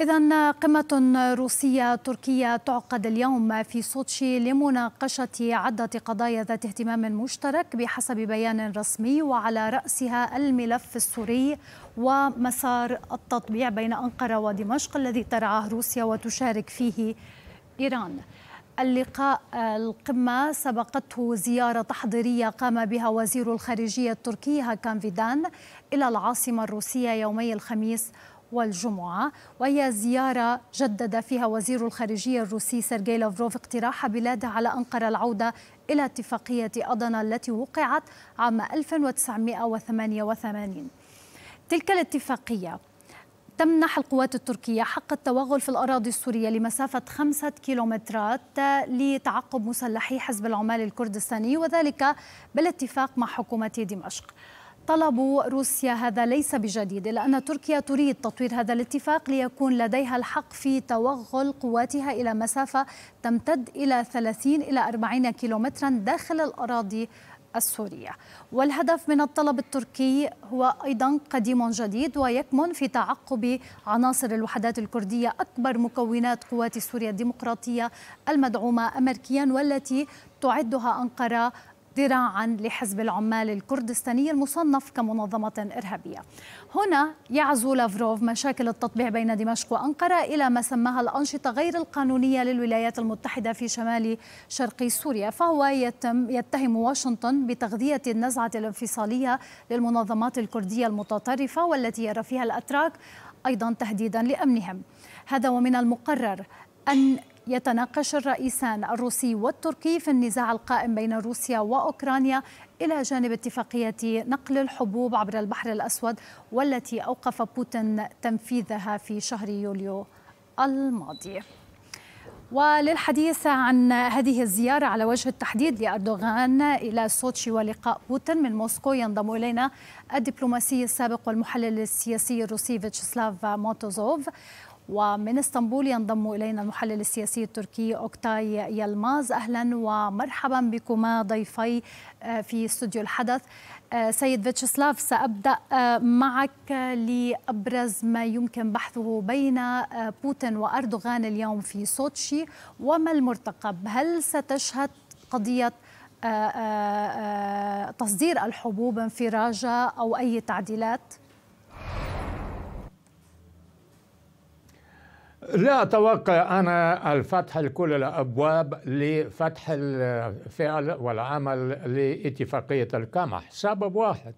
إذا قمة روسية تركية تعقد اليوم في سوتشي لمناقشة عدة قضايا ذات اهتمام مشترك بحسب بيان رسمي وعلى رأسها الملف السوري ومسار التطبيع بين أنقرة ودمشق الذي ترعاه روسيا وتشارك فيه إيران. اللقاء القمة سبقته زيارة تحضيرية قام بها وزير الخارجية التركي هاكان فيدان إلى العاصمة الروسية يومي الخميس والجمعة وهي زيارة جدد فيها وزير الخارجية الروسي سيرجي لافروف اقتراح بلاده على أنقرة العودة إلى اتفاقية أضنا التي وقعت عام 1988 تلك الاتفاقية تمنح القوات التركية حق التوغل في الأراضي السورية لمسافة خمسة كيلومترات لتعقب مسلحي حزب العمال الكردستاني وذلك بالاتفاق مع حكومة دمشق طلب روسيا هذا ليس بجديد إلا أن تركيا تريد تطوير هذا الاتفاق ليكون لديها الحق في توغل قواتها إلى مسافة تمتد إلى 30 إلى 40 كيلومترا داخل الأراضي السورية والهدف من الطلب التركي هو أيضا قديم جديد ويكمن في تعقب عناصر الوحدات الكردية أكبر مكونات قوات سوريا الديمقراطية المدعومة أمريكيا والتي تعدها أنقرة ذراعا لحزب العمال الكردستاني المصنف كمنظمة إرهابية هنا يعزو لافروف مشاكل التطبيع بين دمشق وأنقرة إلى ما سماها الأنشطة غير القانونية للولايات المتحدة في شمال شرق سوريا فهو يتم يتهم واشنطن بتغذية النزعة الانفصالية للمنظمات الكردية المتطرفة والتي يرى فيها الأتراك أيضا تهديدا لأمنهم هذا ومن المقرر أن يتناقش الرئيسان الروسي والتركي في النزاع القائم بين روسيا واوكرانيا الى جانب اتفاقيه نقل الحبوب عبر البحر الاسود والتي اوقف بوتين تنفيذها في شهر يوليو الماضي. وللحديث عن هذه الزيارة على وجه التحديد لأردوغان إلى سوتشي ولقاء بوتين من موسكو ينضم إلينا الدبلوماسي السابق والمحلل السياسي الروسي فيتشسلاف موتوزوف ومن اسطنبول ينضم الينا المحلل السياسي التركي اوكتاي يلماز اهلا ومرحبا بكما ضيفي آه، في استوديو الحدث آه، سيد فيتشسلاف سابدا آه، معك لابرز ما يمكن بحثه بين بوتين واردوغان اليوم في سوتشي وما المرتقب هل ستشهد قضيه تصدير الحبوب انفراجه او اي تعديلات؟ لا أتوقع أنا الفتح لكل الأبواب لفتح الفعل والعمل لاتفاقية القمح سبب واحد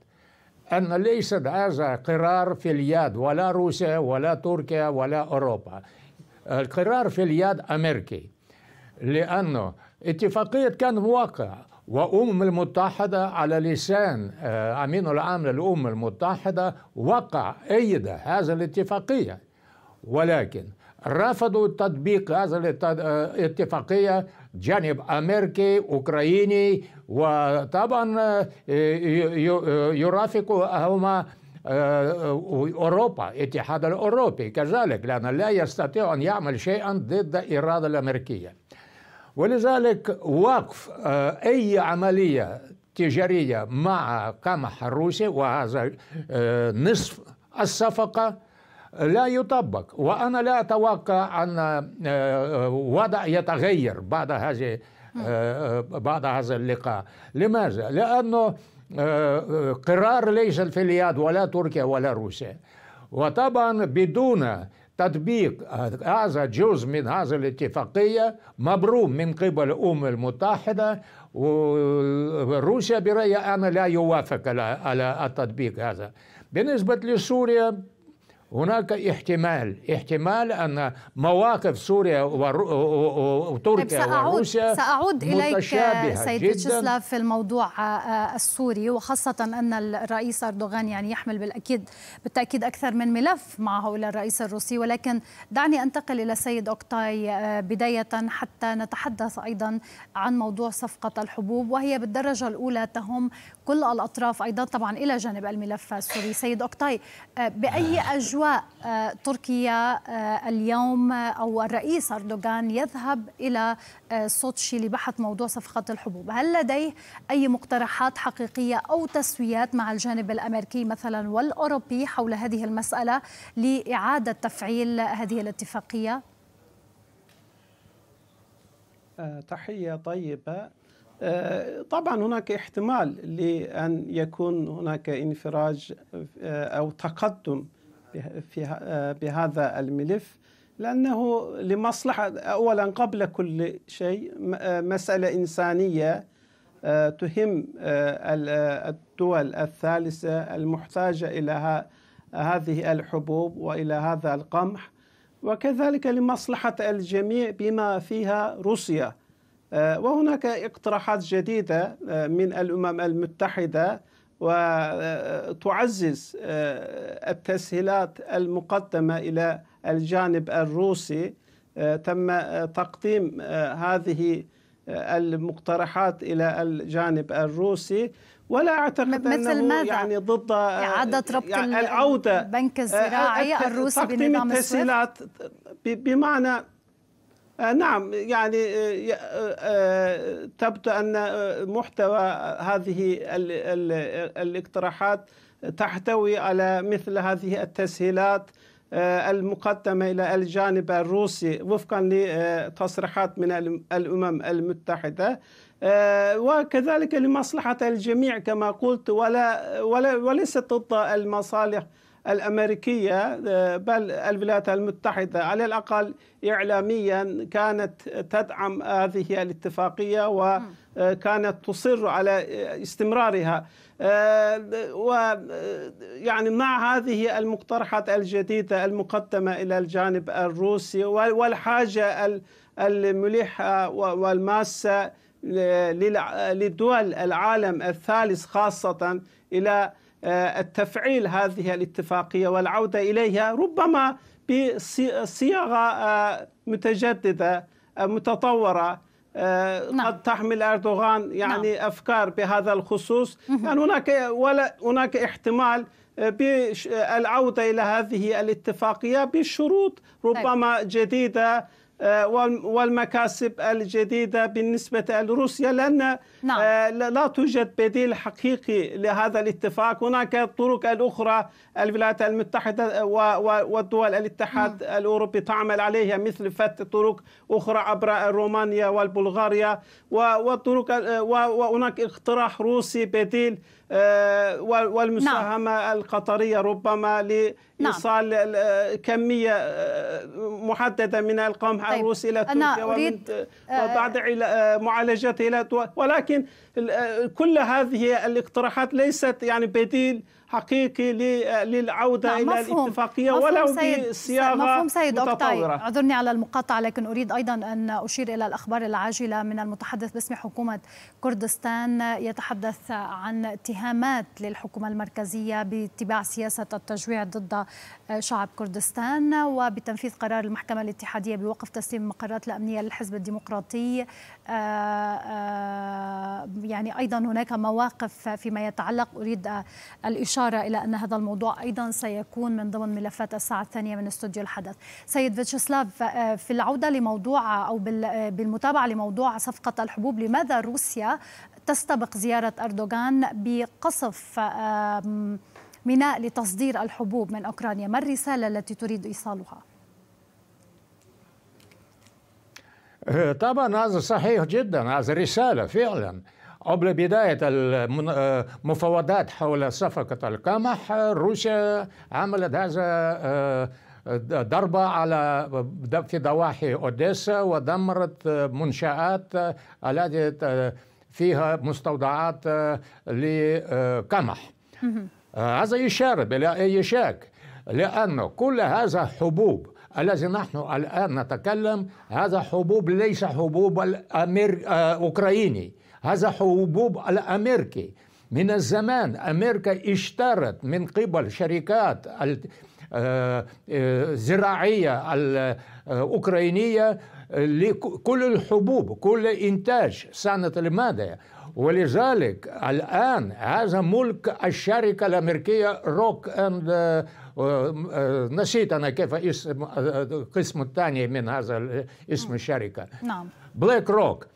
أن ليس هذا قرار في اليد ولا روسيا ولا تركيا ولا أوروبا القرار في اليد أمريكي لأنه اتفاقية كان واقع وأمم المتحدة على لسان آه، أمين العام للأمم المتحدة وقع أيد هذا الاتفاقية ولكن رفضوا تطبيق هذه الاتفاقية جانب أمريكي أوكراني وطبعا آه، آه، يرافقهما آه، أوروبا الاتحاد الأوروبي كذلك لأنه لا يستطيع أن يعمل شيئا ضد الإرادة الأمريكية ولذلك وقف أي عملية تجارية مع قمح الروسي وهذا نصف الصفقة لا يطبق وأنا لا أتوقع أن آه، آه، وضع يتغير بعد هذه آه، بعد هذا اللقاء لماذا؟ لأنه قرار ليس في اليد ولا تركيا ولا روسيا وطبعا بدون تطبيق هذا جزء من هذه الاتفاقية مبروم من قبل الأمم المتحدة وروسيا برأيي أنا لا يوافق على التطبيق هذا بالنسبة لسوريا هناك احتمال احتمال أن مواقف سوريا وتركيا طيب سأعود وروسيا سأعود إليك سيد تشيسلاف في الموضوع آه، آه، السوري وخاصة أن الرئيس أردوغان يعني يحمل بالأكيد بالتأكيد أكثر من ملف معه إلى الرئيس الروسي ولكن دعني أنتقل إلى سيد أوكتاي آه، بداية حتى نتحدث أيضا عن موضوع صفقة الحبوب وهي بالدرجة الأولى تهم كل الأطراف أيضا طبعا إلى جانب الملف السوري سيد أكتاي آه، بأي نعم. أجواء آه، تركيا آه، اليوم أو الرئيس أردوغان يذهب إلى سوتشي لبحث موضوع صفقة الحبوب هل لديه أي مقترحات حقيقية أو تسويات مع الجانب الأمريكي مثلا والأوروبي حول هذه المسألة لإعادة تفعيل هذه الاتفاقية؟ تحية طيبة آه، طبعا هناك احتمال لأن يكون هناك انفراج آه، أو تقدم في آه، بهذا الملف لأنه لمصلحة أولا قبل كل شيء مسألة إنسانية تهم الدول الثالثة المحتاجة إلى هذه الحبوب وإلى هذا القمح وكذلك لمصلحة الجميع بما فيها روسيا آه، وهناك اقتراحات جديدة آه، من الأمم المتحدة وتعزز آه، التسهيلات المقدمة إلى الجانب الروسي تم تقديم هذه المقترحات إلى الجانب الروسي ولا اعتقد مثل انه ماذا؟ يعني ضد اعاده ربط يعني العوده البنك الزراعي الروسي بنظام التسهيلات بمعنى آه، نعم يعني آه، آه، تبدو أن محتوى هذه الاقتراحات تحتوي على مثل هذه التسهيلات المقدمة إلى الجانب الروسي وفقا لتصريحات من الأمم المتحدة وكذلك لمصلحة الجميع كما قلت ولا وليس ضد المصالح الأمريكية آه، بل الولايات المتحدة على الأقل إعلاميا كانت تدعم هذه الاتفاقية وكانت آه، تصر على آه، استمرارها ويعني مع هذه المقترحات الجديدة المقدمة إلى الجانب الروسي والحاجة الملحة والماسة لدول العالم الثالث خاصة إلى آه، التفعيل هذه الاتفاقية والعودة إليها ربما بصياغة آه، متجددة آه، متطورة نعم. قد تحمل أردوغان يعني نعم. أفكار بهذا الخصوص يعني هناك ولا هناك احتمال بالعودة إلى هذه الاتفاقية بشروط طيب. ربما جديدة آه، والمكاسب الجديدة بالنسبة لروسيا لأن نعم. آه، لا توجد بديل حقيقي لهذا الاتفاق هناك طرق الأخرى الولايات المتحدة والدول الاتحاد نعم. الأوروبي تعمل عليها مثل فتح طرق أخرى عبر رومانيا والبلغاريا وهناك اقتراح روسي بديل آه، والمساهمة نعم. القطرية ربما لإيصال نعم. كمية آه، محددة من القمح طيب. الروسي إلى تركيا أريد... وبعد آه، معالجته إلى ولكن كل هذه الاقتراحات ليست يعني بديل حقيقي للعوده الى الاتفاقيه مفهوم ولو سيد بصياغه مفهوم سيد متطوره اعذرني على المقاطعه لكن اريد ايضا ان اشير الى الاخبار العاجله من المتحدث باسم حكومه كردستان يتحدث عن اتهامات للحكومه المركزيه باتباع سياسه التجويع ضد شعب كردستان وبتنفيذ قرار المحكمه الاتحاديه بوقف تسليم المقرات الامنيه للحزب الديمقراطي آآ آه، آآ آه، يعني أيضا هناك مواقف فيما يتعلق أريد الإشارة إلى أن هذا الموضوع أيضا سيكون من ضمن ملفات الساعة الثانية من استوديو الحدث سيد فيتشسلاف في العودة لموضوع أو بالمتابعة لموضوع صفقة الحبوب لماذا روسيا تستبق زيارة أردوغان بقصف ميناء لتصدير الحبوب من أوكرانيا ما الرسالة التي تريد إيصالها؟ طبعا هذا صحيح جدا هذا رسالة فعلا قبل بداية المفاوضات آه، حول صفقة القمح روسيا عملت هذا آه، ضربة على في ضواحي أوديسا ودمرت منشآت التي فيها مستودعات آه، لقمح هذا يشار إلى أي شك لأنه كل هذا حبوب الذي نحن الآن نتكلم هذا حبوب ليس حبوب الأمير أوكراني هذا حبوب الأمريكي من الزمان أمريكا اشترت من قبل شركات الزراعية آه، آه، الأوكرانية آه، لكل الحبوب كل إنتاج سنة الماضية ولذلك الآن هذا ملك الشركة الأمريكية روك أند نسيت أنا كيف اسم القسم الثاني من هذا اسم نعم. الشركة نعم بلاك روك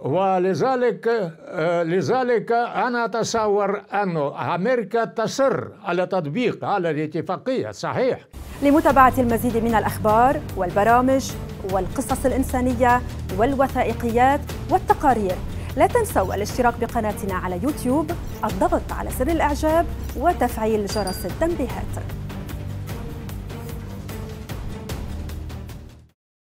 ولذلك آه، لذلك أنا أتصور أن أمريكا تصر على تطبيق على الاتفاقية صحيح لمتابعة المزيد من الأخبار والبرامج والقصص الإنسانية والوثائقيات والتقارير لا تنسوا الاشتراك بقناتنا على يوتيوب الضغط على زر الإعجاب وتفعيل جرس التنبيهات